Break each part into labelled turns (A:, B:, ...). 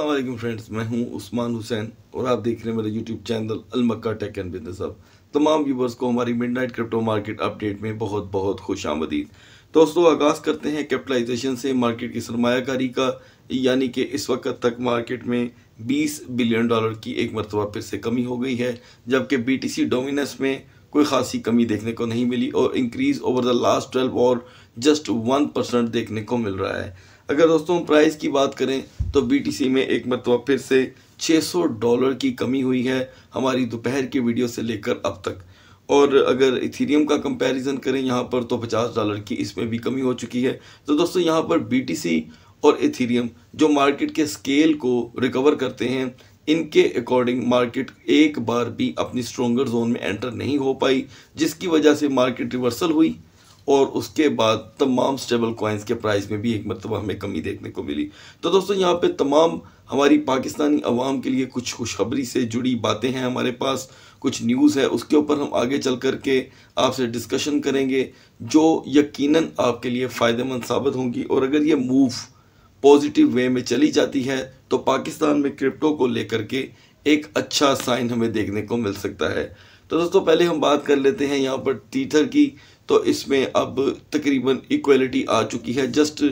A: अल्लाम फ्रेंड्स मैं हूं उस्मान हुसैन और आप देख रहे हैं मेरे यूट्यूब चैनल अलमक्का टेक एंड बिजनेस अब तमाम व्यूवर्स को हमारी मिडनाइट क्रिप्टो मार्केट अपडेट में बहुत बहुत खुश आमदीद दोस्तों आगाज़ करते हैं कैपिटलाइजेशन से मार्केट की सरमाकारी का यानी कि इस वक्त तक मार्केट में 20 बिलियन डॉलर की एक मरतबा फिर से कमी हो गई है जबकि बी टी डोमिनेंस में कोई खासी कमी देखने को नहीं मिली और increase over the last twelve और जस्ट वन परसेंट देखने को मिल रहा है अगर दोस्तों प्राइस की बात करें तो बीटीसी में एक मरतबा फिर से 600 डॉलर की कमी हुई है हमारी दोपहर की वीडियो से लेकर अब तक और अगर इथीरियम का कंपैरिजन करें यहाँ पर तो 50 डॉलर की इसमें भी कमी हो चुकी है तो दोस्तों यहाँ पर बीटीसी और इथीरियम जो मार्केट के स्केल को रिकवर करते हैं इनके अकॉर्डिंग मार्केट एक बार भी अपनी स्ट्रोंगर जोन में एंटर नहीं हो पाई जिसकी वजह से मार्केट रिवर्सल हुई और उसके बाद तमाम स्टेबल कॉइन्स के प्राइस में भी एक मरतबा हमें कमी देखने को मिली तो दोस्तों यहाँ पे तमाम हमारी पाकिस्तानी आवाम के लिए कुछ खुशखबरी से जुड़ी बातें हैं हमारे पास कुछ न्यूज़ है उसके ऊपर हम आगे चल कर के आपसे डिस्कशन करेंगे जो यकीनन आपके लिए फ़ायदेमंद साबित होंगी और अगर ये मूव पॉजिटिव वे में चली जाती है तो पाकिस्तान में क्रिप्टो को लेकर के एक अच्छा साइन हमें देखने को मिल सकता है तो दोस्तों पहले हम बात कर लेते हैं यहाँ पर टीथर की तो इसमें अब तकरीबन इक्वलिटी आ चुकी है जस्ट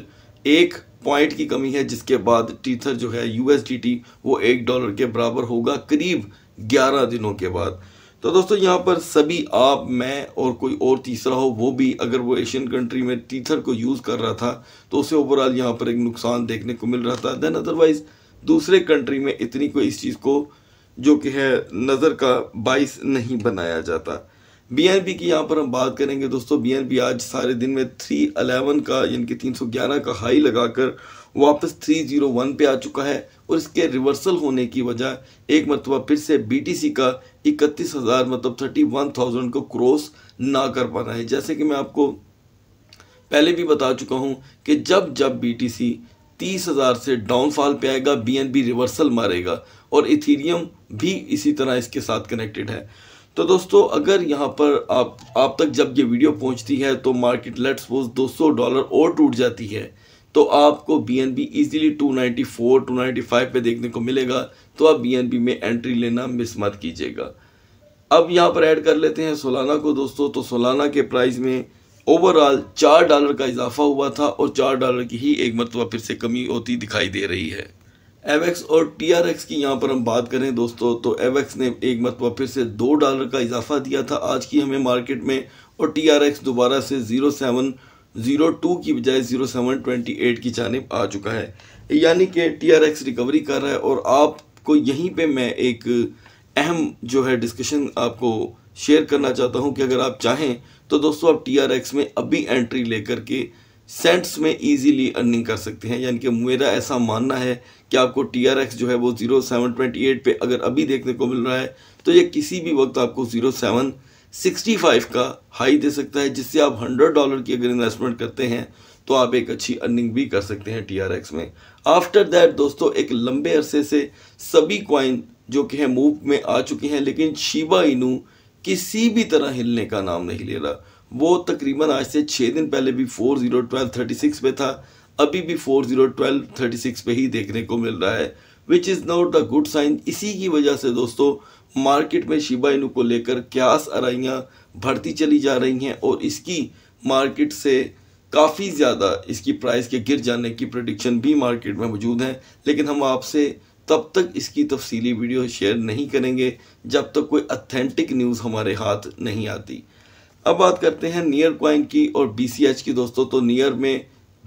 A: एक पॉइंट की कमी है जिसके बाद टीथर जो है यू वो एक डॉलर के बराबर होगा करीब ग्यारह दिनों के बाद तो दोस्तों यहाँ पर सभी आप मैं और कोई और तीसरा हो वो भी अगर वो एशियन कंट्री में टीथर को यूज़ कर रहा था तो उसे ओवरऑल यहाँ पर एक नुकसान देखने को मिल रहा था देन अदरवाइज़ दूसरे कंट्री में इतनी कोई इस चीज़ को जो कि है नज़र का बाइस नहीं बनाया जाता बीएनपी की यहाँ पर हम बात करेंगे दोस्तों बीएनपी आज सारे दिन में थ्री अलेवन का यानी कि तीन सौ ग्यारह का हाई लगाकर वापस थ्री जीरो वन पे आ चुका है और इसके रिवर्सल होने की वजह एक मरतबा फिर से बीटीसी का इकतीस हज़ार मतलब थर्टी वन थाउजेंड को क्रॉस ना कर पाना है जैसे कि मैं आपको पहले भी बता चुका हूँ कि जब जब बीटीसी तीस हज़ार से डाउनफॉल पे आएगा बीएनबी रिवर्सल मारेगा और इथीरियम भी इसी तरह इसके साथ कनेक्टेड है तो दोस्तों अगर यहाँ पर आप आप तक जब ये वीडियो पहुँचती है तो मार्केट लेट्स सपोज 200 डॉलर और टूट जाती है तो आपको B N B easily two ninety four two ninety five पर देखने को मिलेगा तो आप बी एन बी में एंट्री लेना मिस मत कीजिएगा अब यहाँ पर ऐड कर लेते हैं सोलाना को दोस्तों तो सोलाना के प्राइस में ओवरऑल चार डॉलर का इजाफा हुआ था और चार डॉलर की ही एक मरतबा फिर से कमी होती दिखाई दे रही है एवेक्स और टीआरएक्स की यहाँ पर हम बात करें दोस्तों तो एवेक्स ने एक मरतबा फिर से दो डॉलर का इजाफा दिया था आज की हमें मार्केट में और टीआरएक्स दोबारा से ज़ीरो सेवन ज़ीरो टू की बजाय ज़ीरो सेवन ट्वेंटी एट की जानब आ चुका है यानी कि टी आर एक्स रिकवरी कर रहा है और आपको यहीं पे मैं एक अहम जो है डिस्कशन आपको शेयर करना चाहता हूँ कि अगर आप चाहें तो दोस्तों आप टी आर एक्स में अभी एंट्री लेकर के सेंट्स में इजीली अर्निंग कर सकते हैं यानी कि मेरा ऐसा मानना है कि आपको टी आर एक्स जो है वो जीरो सेवन ट्वेंटी एट पे अगर अभी देखने को मिल रहा है तो ये किसी भी वक्त आपको जीरो सेवन सिक्सटी फाइव का हाई दे सकता है जिससे आप हंड्रेड डॉलर की अगर इन्वेस्टमेंट करते हैं तो आप एक अच्छी अर्निंग भी कर सकते हैं टी आर एक्स में आफ्टर दैट दोस्तों एक लंबे अरसे से सभी क्वाइन जो कि हैं मूव में आ चुके हैं लेकिन शिबा इनू किसी भी तरह हिलने का नाम नहीं ले रहा वो तकरीबन आज से छः दिन पहले भी four zero twelve thirty six पे था अभी भी four zero twelve thirty six पे ही देखने को मिल रहा है which is not a good sign इसी की वजह से दोस्तों मार्केट में शिबा इनू को लेकर क्यास अराइयाँ बढ़ती चली जा रही हैं और इसकी मार्केट से काफ़ी ज़्यादा इसकी प्राइस के गिर जाने की प्रडिक्शन भी मार्केट में मौजूद हैं लेकिन हम आपसे तब तक इसकी तफसीली वीडियो शेयर नहीं करेंगे जब तक कोई अथेंटिक न्यूज़ हमारे हाथ नहीं आती अब बात करते हैं नियर क्वाइन की और बी की दोस्तों तो नियर में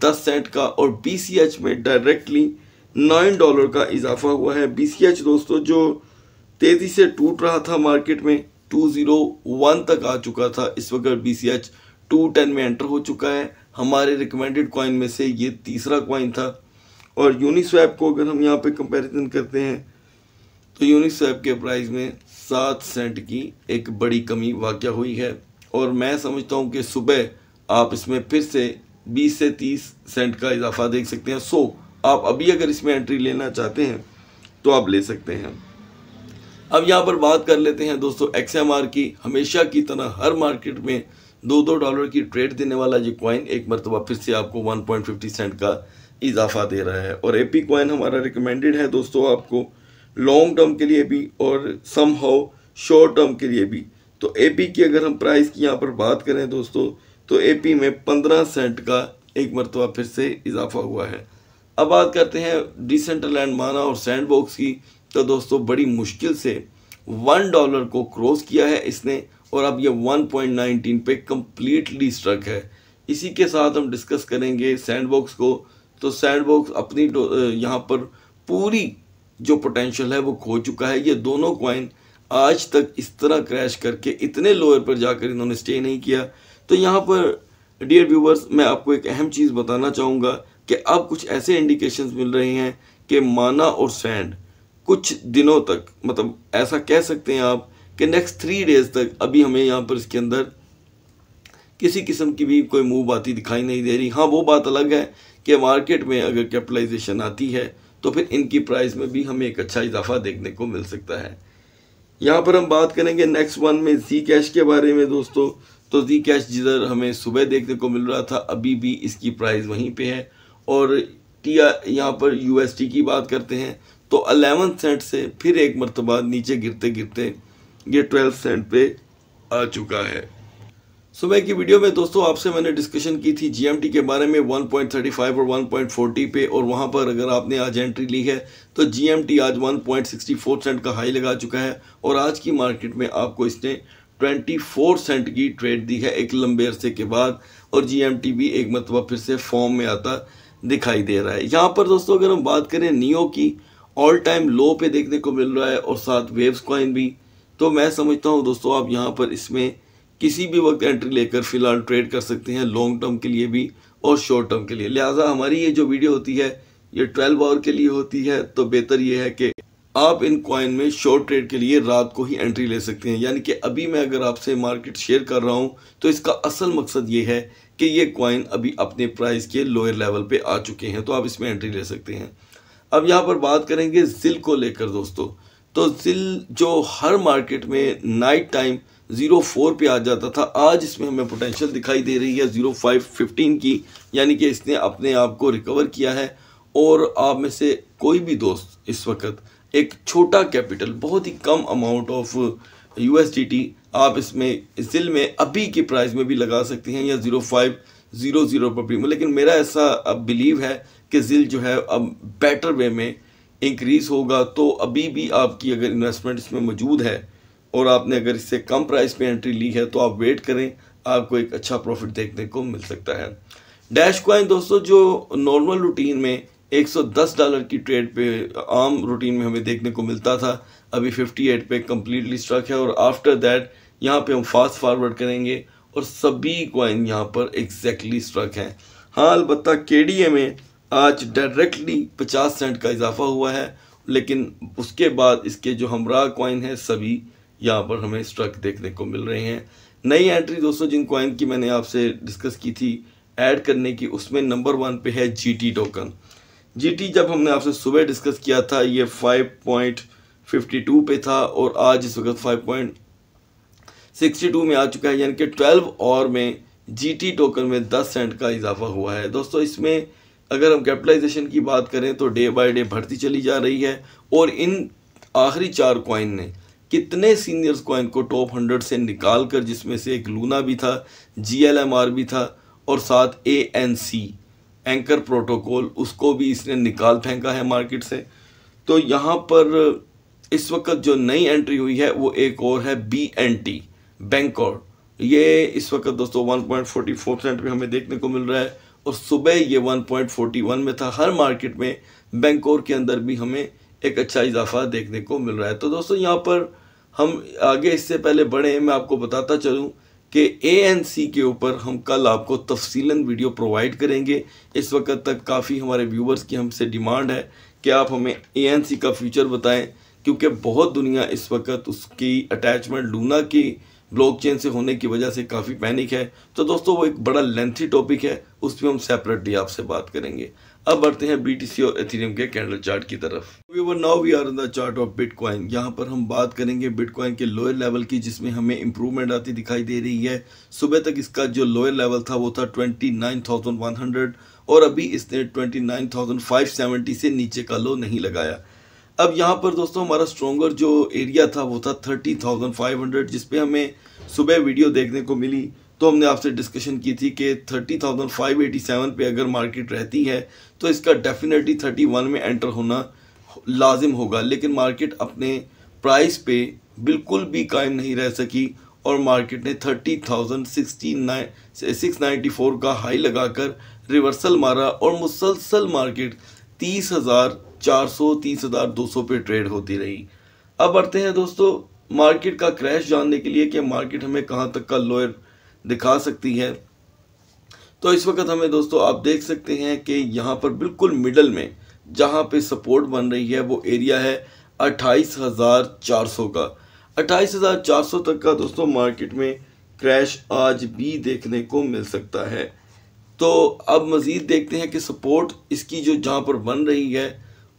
A: दस सेंट का और बी में डायरेक्टली नाइन डॉलर का इजाफा हुआ है बी दोस्तों जो तेज़ी से टूट रहा था मार्केट में 201 तक आ चुका था इस वक्त B C H two ten में एंटर हो चुका है हमारे रिकमेंडेड कॉइन में से ये तीसरा कॉइन था और यूनिस्वैप को अगर हम यहाँ पे कंपैरिजन करते हैं तो यूनिस्वैप के प्राइस में सात सेंट की एक बड़ी कमी वाक़ हुई है और मैं समझता हूँ कि सुबह आप इसमें फिर से बीस से तीस सेंट का इजाफा देख सकते हैं सो आप अभी अगर इसमें एंट्री लेना चाहते हैं तो आप ले सकते हैं अब यहाँ पर बात कर लेते हैं दोस्तों एक्सएमआर की हमेशा की तरह हर मार्केट में दो दो डॉलर की ट्रेड देने वाला ये कॉइन एक मरतबा फिर से आपको 1.50 सेंट का इजाफा दे रहा है और एपी कॉइन हमारा रिकमेंडेड है दोस्तों आपको लॉन्ग टर्म के लिए भी और सम हाउ शॉर्ट टर्म के लिए भी तो एपी की अगर हम प्राइस की यहाँ पर बात करें दोस्तों तो एपी में पंद्रह सेंट का एक मरतबा फिर से इजाफा हुआ है अब बात करते हैं लैंड माना और सैंड बॉक्स की तो दोस्तों बड़ी मुश्किल से वन डॉलर को क्रॉस किया है इसने और अब ये 1.19 पे कम्प्लीटली स्ट्रक है इसी के साथ हम डिस्कस करेंगे बॉक्स को तो बॉक्स अपनी यहाँ पर पूरी जो पोटेंशियल है वो खो चुका है ये दोनों क्वाइन आज तक इस तरह क्रैश करके इतने लोअर पर जाकर इन्होंने स्टे नहीं किया तो यहाँ पर डियर व्यूवर्स मैं आपको एक अहम चीज़ बताना चाहूँगा कि अब कुछ ऐसे इंडिकेशन मिल रहे हैं कि माना और सैंड कुछ दिनों तक मतलब ऐसा कह सकते हैं आप कि नेक्स्ट थ्री डेज तक अभी हमें यहाँ पर इसके अंदर किसी किस्म की भी कोई मूव आती दिखाई नहीं दे रही हाँ वो बात अलग है कि मार्केट में अगर कैपिटलाइजेशन आती है तो फिर इनकी प्राइस में भी हमें एक अच्छा इजाफा देखने को मिल सकता है यहाँ पर हम बात करेंगे नेक्स्ट वन में जी कैश के बारे में दोस्तों तो जी कैश जिधर हमें सुबह देखने को मिल रहा था अभी भी इसकी प्राइस वहीं पे है और टी यहाँ पर टी की बात करते हैं तो अलेवन सेंट से फिर एक मरतबा नीचे गिरते गिरते ये ट्वेल्व सेंट पे आ चुका है सुबह की वीडियो में दोस्तों आपसे मैंने डिस्कशन की थी जीएमटी के बारे में 1.35 और 1.40 पे और वहाँ पर अगर आपने आज एंट्री ली है तो जीएमटी आज 1.64 सेंट का हाई लगा चुका है और आज की मार्केट में आपको इसने 24 सेंट की ट्रेड दी है एक लंबे अरसे के बाद और टी भी एक मरतबा फिर से फॉर्म में आता दिखाई दे रहा है यहाँ पर दोस्तों अगर हम बात करें नियो की ऑल टाइम लो पे देखने को मिल रहा है और साथ वेव्स कॉइन भी तो मैं समझता हूँ दोस्तों आप यहाँ पर इसमें किसी भी वक्त एंट्री लेकर फिलहाल ट्रेड कर सकते हैं लॉन्ग टर्म के लिए भी और शॉर्ट टर्म के लिए लिहाजा हमारी ये जो वीडियो होती है ये ट्वेल्व आवर के लिए होती है तो बेहतर ये है कि आप इन कॉइन में शॉर्ट ट्रेड के लिए रात को ही एंट्री ले सकते हैं यानी कि अभी मैं अगर आपसे मार्केट शेयर कर रहा हूँ तो इसका असल मकसद ये है कि ये कॉइन अभी अपने प्राइस के लोअर लेवल पे आ चुके हैं तो आप इसमें एंट्री ले सकते हैं अब यहाँ पर बात करेंगे जिल को लेकर दोस्तों तो जिल जो हर मार्केट में नाइट टाइम ज़ीरो फोर पे आ जाता था आज इसमें हमें पोटेंशियल दिखाई दे रही है ज़ीरो फाइव फिफ्टीन की यानी कि इसने अपने आप को रिकवर किया है और आप में से कोई भी दोस्त इस वक्त एक छोटा कैपिटल बहुत ही कम अमाउंट ऑफ यू आप इसमें ज़िल में अभी के प्राइस में भी लगा सकते हैं या ज़ीरो फाइव ज़ीरो ज़ीरो पर भी लेकिन मेरा ऐसा अब बिलीव है कि जिल जो है अब बेटर वे में इंक्रीज़ होगा तो अभी भी आपकी अगर इन्वेस्टमेंट इसमें मौजूद है और आपने अगर इससे कम प्राइस पे एंट्री ली है तो आप वेट करें आपको एक अच्छा प्रॉफिट देखने को मिल सकता है डैश क्वाइन दोस्तों जो नॉर्मल रूटीन में 110 डॉलर की ट्रेड पे आम रूटीन में हमें देखने को मिलता था अभी 58 पे कम्प्लीटली स्ट्रक है और आफ्टर दैट यहाँ पे हम फास्ट फारवर्ड करेंगे और सभी कॉइन यहाँ पर एग्जैक्टली स्ट्रक हैं हाँ अलबत् के में आज डायरेक्टली 50 सेंट का इजाफा हुआ है लेकिन उसके बाद इसके जो हमरा कॉइन है सभी यहाँ पर हमें स्ट्रक देखने को मिल रहे हैं नई एंट्री दोस्तों जिन कॉइन की मैंने आपसे डिस्कस की थी ऐड करने की उसमें नंबर वन पे है जी टोकन जीटी जब हमने आपसे सुबह डिस्कस किया था ये 5.52 पे था और आज इस वक्त 5.62 में आ चुका है यानी कि 12 और में जीटी टोकन में 10 सेंट का इजाफा हुआ है दोस्तों इसमें अगर हम कैपिटलाइजेशन की बात करें तो डे बाय डे बढ़ती चली जा रही है और इन आखिरी चार कॉइन ने कितने सीनियर्स कॉइन को टॉप हंड्रेड से निकाल कर जिसमें से एक लूना भी था जी भी था और साथ A N C anchor protocol उसको भी इसने निकाल फेंका है मार्केट से तो यहाँ पर इस वक्त जो नई एंट्री हुई है वो एक और है बी एन टी बैंकॉर ये इस वक्त दोस्तों वन पॉइंट फोर परसेंट पर हमें देखने को मिल रहा है और सुबह ये वन पॉइंट वन में था हर मार्केट में बैंकोर के अंदर भी हमें एक अच्छा इजाफा देखने को मिल रहा है तो दोस्तों यहाँ पर हम आगे इससे पहले बढ़े मैं आपको बताता चलूँ कि ए एन सी के ऊपर हम कल आपको तफसीला वीडियो प्रोवाइड करेंगे इस वक्त तक काफ़ी हमारे व्यूवर्स की हमसे डिमांड है कि आप हमें ए एन सी का फ्यूचर बताएं क्योंकि बहुत दुनिया इस वक्त उसकी अटैचमेंट लूना की ब्लॉकचेन से होने की वजह से काफ़ी पैनिक है तो दोस्तों वो एक बड़ा लेंथी टॉपिक है उस पर हम सेपरेटली आपसे बात करेंगे अब बढ़ते हैं बीटीसी और एथेरियम के कैंडल चार्ट की तरफ now we are in the chart of Bitcoin यहाँ पर हम बात करेंगे बिटकॉइन के लोअर लेवल की जिसमें हमें इंप्रूवमेंट आती दिखाई दे रही है सुबह तक इसका जो लोअर लेवल था वो था 29,100 और अभी इसने 29,570 से नीचे का लो नहीं लगाया अब यहाँ पर दोस्तों हमारा स्ट्रोंगर जो एरिया था वो था हंड्रेड जिसपे हमें सुबह वीडियो देखने को मिली तो हमने आपसे डिस्कशन की थी कि 30,587 पे अगर मार्केट रहती है तो इसका डेफिनेटली 31 में एंटर होना लाजिम होगा लेकिन मार्केट अपने प्राइस पे बिल्कुल भी कायम नहीं रह सकी और मार्केट ने thirty thousand six ninety four का हाई लगाकर रिवर्सल मारा और मुसलसल मार्केट तीस हज़ार चार सौ तीस हज़ार दो सौ पे ट्रेड होती रही अब बढ़ते हैं दोस्तों मार्केट का क्रैश जानने के लिए कि मार्केट हमें कहाँ तक का लोअर दिखा सकती है तो इस वक्त हमें दोस्तों आप देख सकते हैं कि यहाँ पर बिल्कुल मिडल में जहाँ पे सपोर्ट बन रही है वो एरिया है अट्ठाईस हज़ार चार सौ का अट्ठाईस हज़ार चार सौ तक का दोस्तों मार्केट में क्रैश आज भी देखने को मिल सकता है तो अब मज़ीद देखते हैं कि सपोर्ट इसकी जो जहाँ पर बन रही है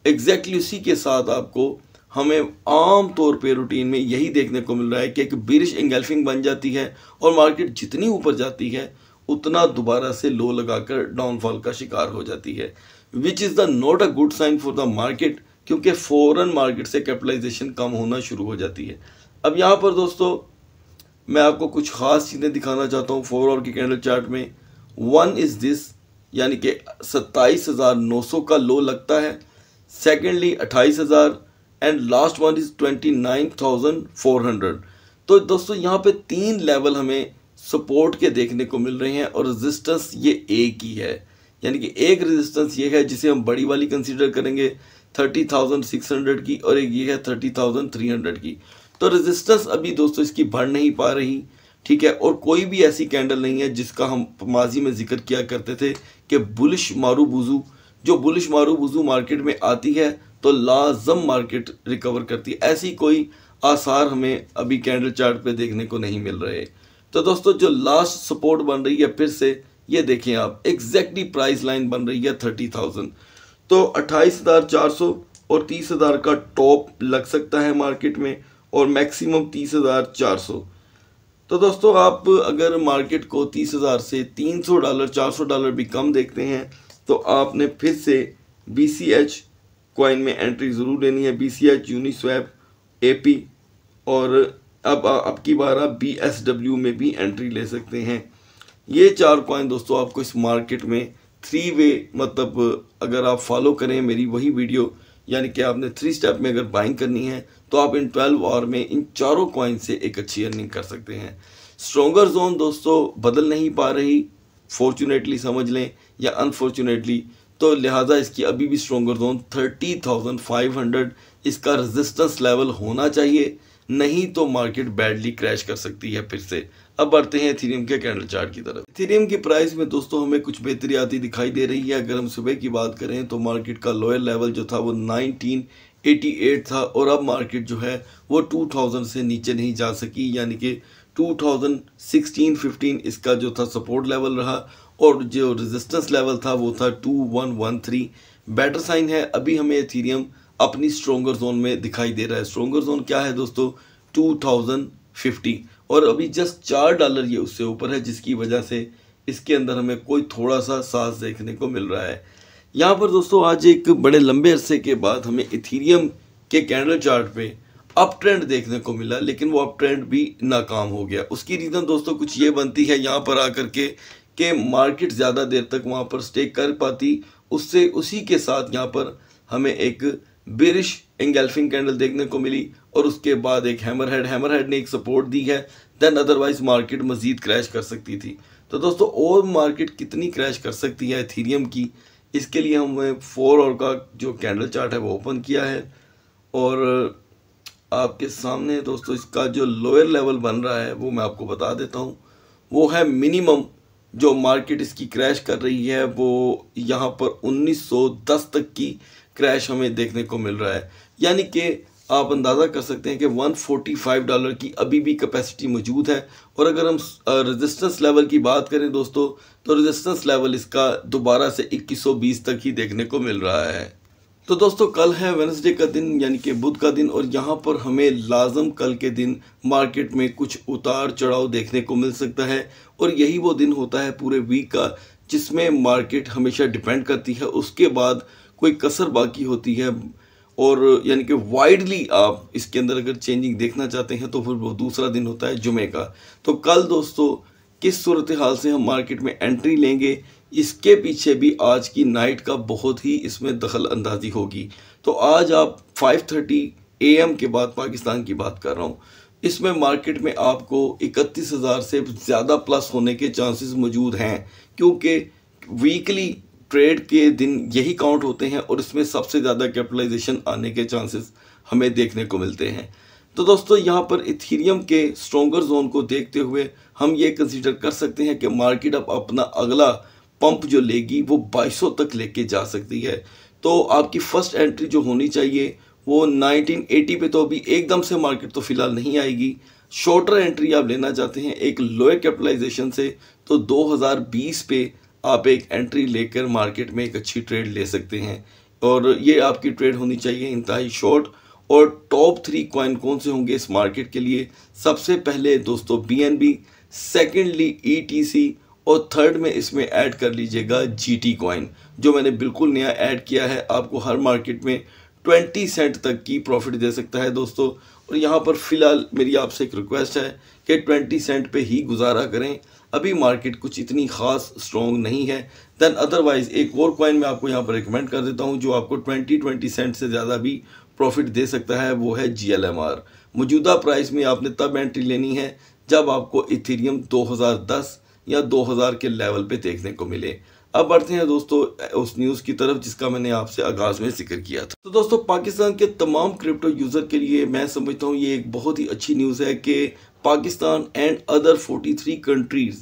A: एग्जैक्टली उसी के साथ आपको हमें आम तौर पे रूटीन में यही देखने को मिल रहा है कि एक बिरिश एंगल्फिंग बन जाती है और मार्केट जितनी ऊपर जाती है उतना दोबारा से लो लगाकर डाउनफॉल का शिकार हो जाती है which is the not a good sign for the market क्योंकि फ़ौरन मार्केट से कैपिटलाइजेशन कम होना शुरू हो जाती है अब यहाँ पर दोस्तों मैं आपको कुछ ख़ास चीज़ें दिखाना चाहता हूँ फोर आवर के कैंडल चार्ट में वन इज़ दिस यानी कि सत्ताईस हज़ार नौ सौ का लो लगता है सेकेंडली अट्ठाईस हज़ार and last one is twenty nine thousand four hundred तो दोस्तों यहाँ पे तीन लेवल हमें सपोर्ट के देखने को मिल रहे हैं और रेजिस्टेंस ये एक ही है यानी कि एक रेजिस्टेंस ये है जिसे हम बड़ी वाली कंसीडर करेंगे थर्टी थाउजेंड सिक्स हंड्रेड की और एक ये है थर्टी थाउजेंड थ्री हंड्रेड की तो रेजिस्टेंस अभी दोस्तों इसकी बढ़ नहीं पा रही ठीक है और कोई भी ऐसी कैंडल नहीं है जिसका हम माजी में जिक्र किया करते थे कि बुलिश मारू बुजू जो बुलिश मारू बुजू मार्केट में आती है तो लाजम मार्केट रिकवर करती है ऐसी कोई आसार हमें अभी कैंडल चार्ट पे देखने को नहीं मिल रहे तो दोस्तों जो लास्ट सपोर्ट बन रही है फिर से ये देखें आप एग्जैक्टली प्राइस लाइन बन रही है थर्टी थाउजेंड तो अट्ठाईस हज़ार चार सौ और तीस हज़ार का टॉप लग सकता है मार्केट में और मैक्सिमम तीस हज़ार चार सौ तो दोस्तों आप अगर मार्केट को तीस हज़ार से तीन सौ डॉलर चार सौ डॉलर भी कम देखते हैं तो आपने फिर से बी सी एच कॉइन में एंट्री ज़रूर लेनी है B C H Uniswap A P और अब अब की बार आप बी एस डब्ल्यू में भी एंट्री ले सकते हैं ये चार कॉइन दोस्तों आपको इस मार्केट में थ्री वे मतलब अगर आप फॉलो करें मेरी वही वीडियो यानी कि आपने थ्री स्टेप में अगर बाइंग करनी है तो आप इन ट्वेल्व आवर में इन चारों कॉइन से एक अच्छी अर्निंग कर सकते हैं स्ट्रोंगर जोन दोस्तों बदल नहीं पा रही फॉर्चुनेटली समझ लें या अनफॉर्चुनेटली तो लिहाजा इसकी अभी भी stronger zone thirty thousand five hundred इसका रेजिस्टेंस लेवल होना चाहिए नहीं तो मार्केट बैडली क्रैश कर सकती है फिर से अब बढ़ते हैं थीरियम के कैंडल चार्ट की तरफ थीरियम की प्राइस में दोस्तों हमें कुछ बेहतरी आती दिखाई दे रही है अगर हम सुबह की बात करें तो मार्केट का लोअर लेवल जो था वो 1988 था और अब मार्केट जो है वो 2000 से नीचे नहीं जा सकी यानी कि 2016-15 इसका जो था सपोर्ट लेवल रहा और जो रेजिस्टेंस लेवल था वो था two one one three better sign है अभी हमें एथीरियम अपनी स्ट्रोंगर जोन में दिखाई दे रहा है स्ट्रोंगर जोन क्या है दोस्तों टू थाउजेंड फिफ्टी और अभी जस्ट चार डॉलर ये उससे ऊपर है जिसकी वजह से इसके अंदर हमें कोई थोड़ा सा सास देखने को मिल रहा है यहाँ पर दोस्तों आज एक बड़े लंबे अरसे के बाद हमें इथीरियम के कैंडल चार्ट पे अप ट्रेंड देखने को मिला लेकिन वो अप ट्रेंड भी नाकाम हो गया उसकी रीज़न दोस्तों कुछ ये बनती है यहाँ पर आकर के कि मार्केट ज़्यादा देर तक वहाँ पर स्टे कर पाती उससे उसी के साथ यहाँ पर हमें एक बिरिश एंगल्फिंग कैंडल देखने को मिली और उसके बाद एक हैमर हेड हैमर हेड ने एक सपोर्ट दी है देन अदरवाइज मार्केट मजीद क्रैश कर सकती थी तो दोस्तों और मार्केट कितनी क्रैश कर सकती है थीरियम की इसके लिए हमें फोर और का जो कैंडल चार्ट है वो ओपन किया है और आपके सामने दोस्तों इसका जो लोअर लेवल बन रहा है वो मैं आपको बता देता हूँ वो है मिनिमम जो मार्केट इसकी क्रैश कर रही है वो यहाँ पर 1910 तक की क्रैश हमें देखने को मिल रहा है यानी कि आप अंदाज़ा कर सकते हैं कि 145 डॉलर की अभी भी कैपेसिटी मौजूद है और अगर हम रेजिस्टेंस लेवल की बात करें दोस्तों तो रेजिस्टेंस लेवल इसका दोबारा से 2120 तक ही देखने को मिल रहा है तो दोस्तों कल है वेनसडे का दिन यानी कि बुध का दिन और यहाँ पर हमें लाजम कल के दिन मार्केट में कुछ उतार चढ़ाव देखने को मिल सकता है और यही वो दिन होता है पूरे वीक का जिसमें मार्केट हमेशा डिपेंड करती है उसके बाद कोई कसर बाकी होती है और यानी कि वाइडली आप इसके अंदर अगर चेंजिंग देखना चाहते हैं तो फिर वो दूसरा दिन होता है जुमे का तो कल दोस्तों किस सूरत हाल से हम मार्केट में एंट्री लेंगे इसके पीछे भी आज की नाइट का बहुत ही इसमें दखल अंदाजी होगी तो आज आप 5:30 एम के बाद पाकिस्तान की बात कर रहा हूँ इसमें मार्केट में आपको इकतीस हज़ार से ज़्यादा प्लस होने के चांसेस मौजूद हैं क्योंकि वीकली ट्रेड के दिन यही काउंट होते हैं और इसमें सबसे ज़्यादा कैपिटलाइजेशन आने के चांसेस हमें देखने को मिलते हैं तो दोस्तों यहाँ पर इथीरियम के स्ट्रोंगर जोन को देखते हुए हम ये कंसिडर कर सकते हैं कि मार्केट अब अपना अगला पंप जो लेगी वो 2200 तक लेके जा सकती है तो आपकी फ़र्स्ट एंट्री जो होनी चाहिए वो 1980 पे तो अभी एकदम से मार्केट तो फ़िलहाल नहीं आएगी शॉर्टर एंट्री आप लेना चाहते हैं एक लोअर कैपिटलाइजेशन से तो 2020 पे आप एक एंट्री लेकर मार्केट में एक अच्छी ट्रेड ले सकते हैं और ये आपकी ट्रेड होनी चाहिए इंतहाई शॉर्ट और टॉप थ्री कॉइन कौन से होंगे इस मार्केट के लिए सबसे पहले दोस्तों B N B secondly E T C और थर्ड में इसमें ऐड कर लीजिएगा जी टी कॉइन जो मैंने बिल्कुल नया ऐड किया है आपको हर मार्केट में ट्वेंटी सेंट तक की प्रॉफिट दे सकता है दोस्तों और यहाँ पर फ़िलहाल मेरी आपसे एक रिक्वेस्ट है कि ट्वेंटी सेंट पे ही गुजारा करें अभी मार्केट कुछ इतनी ख़ास स्ट्रॉन्ग नहीं है दैन अदरवाइज़ एक और कॉइन मैं आपको यहाँ पर रिकमेंड कर देता हूँ जो आपको ट्वेंटी ट्वेंटी सेंट से ज़्यादा भी प्रॉफिट दे सकता है वो है जी मौजूदा प्राइस में आपने तब एंट्री लेनी है जब आपको इथेरियम 2010 या 2000 के लेवल पे देखने को मिले अब बढ़ते हैं दोस्तों उस न्यूज़ की तरफ जिसका मैंने आपसे आगाज़ में जिक्र किया था तो दोस्तों पाकिस्तान के तमाम क्रिप्टो यूज़र के लिए मैं समझता हूँ ये एक बहुत ही अच्छी न्यूज़ है कि Pakistan and other 43 countries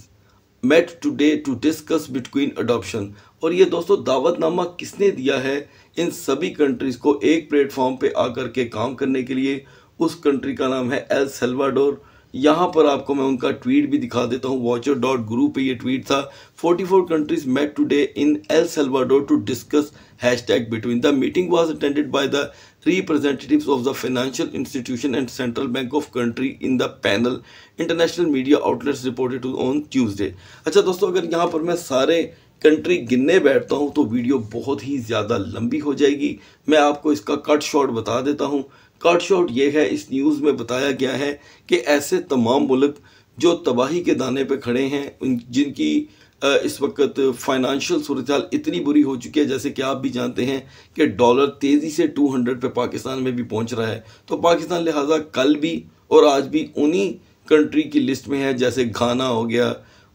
A: met today to discuss between adoption और ये दोस्तों दावतनामा किसने दिया है इन सभी कंट्रीज़ को एक प्लेटफॉर्म पे आकर के काम करने के लिए उस कंट्री का नाम है एल सेल्वाडोर यहाँ पर आपको मैं उनका ट्वीट भी दिखा देता हूँ वॉचर डॉट ग्रू पर यह ट्वीट था 44 countries met today in El Salvador to discuss hashtag between the meeting was attended by the representative of the financial institution and central bank of country in the panel international media outlets reported to on Tuesday अच्छा दोस्तों अगर यहाँ पर मैं सारे country गिनने बैठता हूँ तो वीडियो बहुत ही ज़्यादा लंबी हो जाएगी मैं आपको इसका कट शॉट बता देता हूँ कट शॉट ये है इस न्यूज़ में बताया गया है कि ऐसे तमाम मुल्क जो तबाही के दाने पर खड़े हैं जिनकी इस वक्त फाइनेंशियल सूरत इतनी बुरी हो चुकी है जैसे कि आप भी जानते हैं कि डॉलर तेज़ी से 200 पर पाकिस्तान में भी पहुंच रहा है तो पाकिस्तान लिहाजा कल भी और आज भी उन्हीं कंट्री की लिस्ट में है जैसे घाना हो गया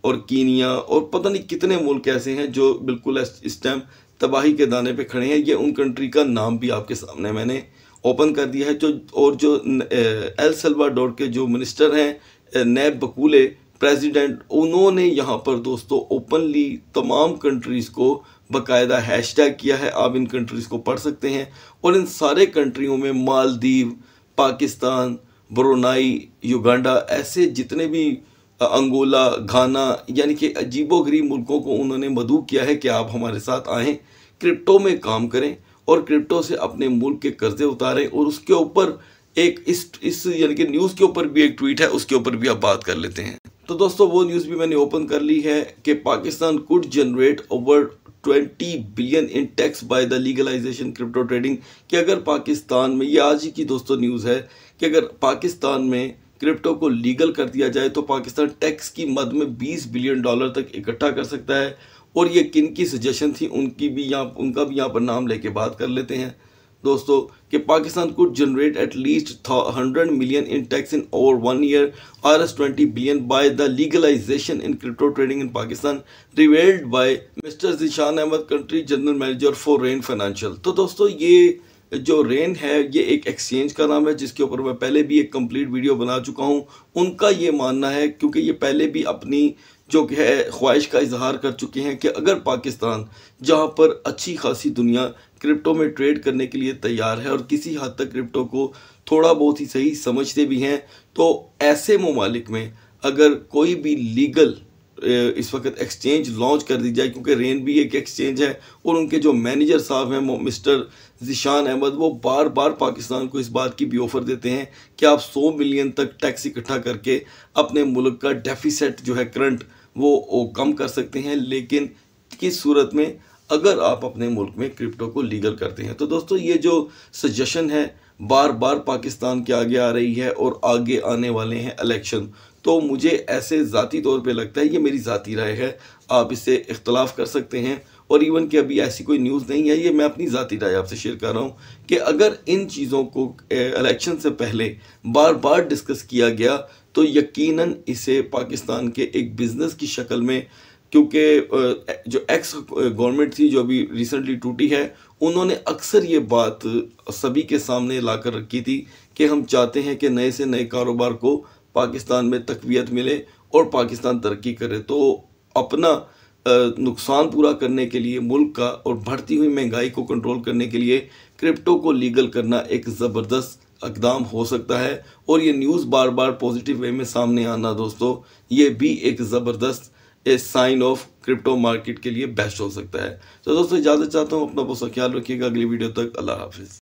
A: और कीनिया और पता नहीं कितने मुल्क ऐसे हैं जो बिल्कुल इस टाइम तबाही के दाने पे खड़े हैं ये उन कंट्री का नाम भी आपके सामने मैंने ओपन कर दिया है जो और जो एल सल्वाडोर के जो मिनिस्टर हैं नैब बकूले प्रेसिडेंट उन्होंने यहाँ पर दोस्तों ओपनली तमाम कंट्रीज़ को बकायदा हैश किया है आप इन कंट्रीज़ को पढ़ सकते हैं और इन सारे कंट्रियों में मालदीव पाकिस्तान ब्रोनाई युगांडा ऐसे जितने भी अंगोला घाना यानी कि अजीबो गरीब मुल्कों को उन्होंने मदू किया है कि आप हमारे साथ आएँ क्रिप्टो में काम करें और क्रिप्टो से अपने मुल्क के कर्जे उतारें और उसके ऊपर एक इस इस यानी कि न्यूज़ के ऊपर भी एक ट्वीट है उसके ऊपर भी आप बात कर लेते हैं तो दोस्तों वो न्यूज़ भी मैंने ओपन कर ली है कि Pakistan could generate over 20 billion in tax by the legalization crypto trading कि अगर पाकिस्तान में ये आज ही की दोस्तों न्यूज़ है कि अगर पाकिस्तान में क्रिप्टो को लीगल कर दिया जाए तो पाकिस्तान टैक्स की मद में 20 बिलियन डॉलर तक इकट्ठा कर सकता है और ये किन की सजेशन थी उनकी भी यहाँ उनका भी यहाँ पर नाम लेके बात कर लेते हैं दोस्तों कि पाकिस्तान को generate at least hundred million in tax in over one year R S twenty billion by the legalization in crypto trading in Pakistan revealed by mister Zeeshan Ahmad country general manager for rain financial तो दोस्तों ये जो rain है ये एक exchange का नाम है जिसके ऊपर मैं पहले भी एक कंप्लीट वीडियो बना चुका हूँ उनका ये मानना है क्योंकि ये पहले भी अपनी जो कि है ख्वाहिश का इजहार कर चुके हैं कि अगर पाकिस्तान जहाँ पर अच्छी खासी दुनिया क्रिप्टो में ट्रेड करने के लिए तैयार है और किसी हद तक क्रिप्टो को थोड़ा बहुत ही सही समझते भी हैं तो ऐसे ममालिक में अगर कोई भी लीगल इस वक्त एक्सचेंज लॉन्च कर दी जाए क्योंकि रेन भी एक एक्सचेंज है और उनके जो मैनेजर साहब हैं मिस्टर जिशान अहमद वो बार बार पाकिस्तान को इस बात की भी ऑफ़र देते हैं कि आप 100 मिलियन तक टैक्स इकट्ठा करके अपने मुल्क का डेफिसिट जो है करंट वो, वो कम कर सकते हैं लेकिन किस सूरत में अगर आप अपने मुल्क में क्रिप्टो को लीगल करते हैं तो दोस्तों ये जो सजेशन है बार बार पाकिस्तान के आगे आ रही है और आगे आने वाले हैं इलेक्शन तो मुझे ऐसे ज़ाती तौर पे लगता है ये मेरी ज़ाती राय है आप इससे इख्तलाफ कर सकते हैं और इवन कि अभी ऐसी कोई न्यूज़ नहीं है ये मैं अपनी ज़ाती राय आपसे शेयर कर रहा हूँ कि अगर इन चीज़ों को इलेक्शन से पहले बार बार डिस्कस किया गया तो यकीनन इसे पाकिस्तान के एक बिज़नेस की शक्ल में क्योंकि जो एक्स गवर्नमेंट थी जो अभी रिसेंटली टूटी है उन्होंने अक्सर ये बात सभी के सामने लाकर रखी थी कि हम चाहते हैं कि नए से नए कारोबार को पाकिस्तान में तकवीत मिले और पाकिस्तान तरक्की करे तो अपना नुकसान पूरा करने के लिए मुल्क का और बढ़ती हुई महंगाई को कंट्रोल करने के लिए क्रिप्टो को लीगल करना एक ज़बरदस्त अकदाम हो सकता है और ये न्यूज़ बार बार पॉजिटिव वे में सामने आना दोस्तों ये भी एक ज़बरदस्त a sign of crypto market के लिए बेस्ट हो सकता है तो दोस्तों इजाज़त चाहता हूँ अपना बहुत सा ख्याल रखिएगा अगली वीडियो तक अल्लाह हाफिज़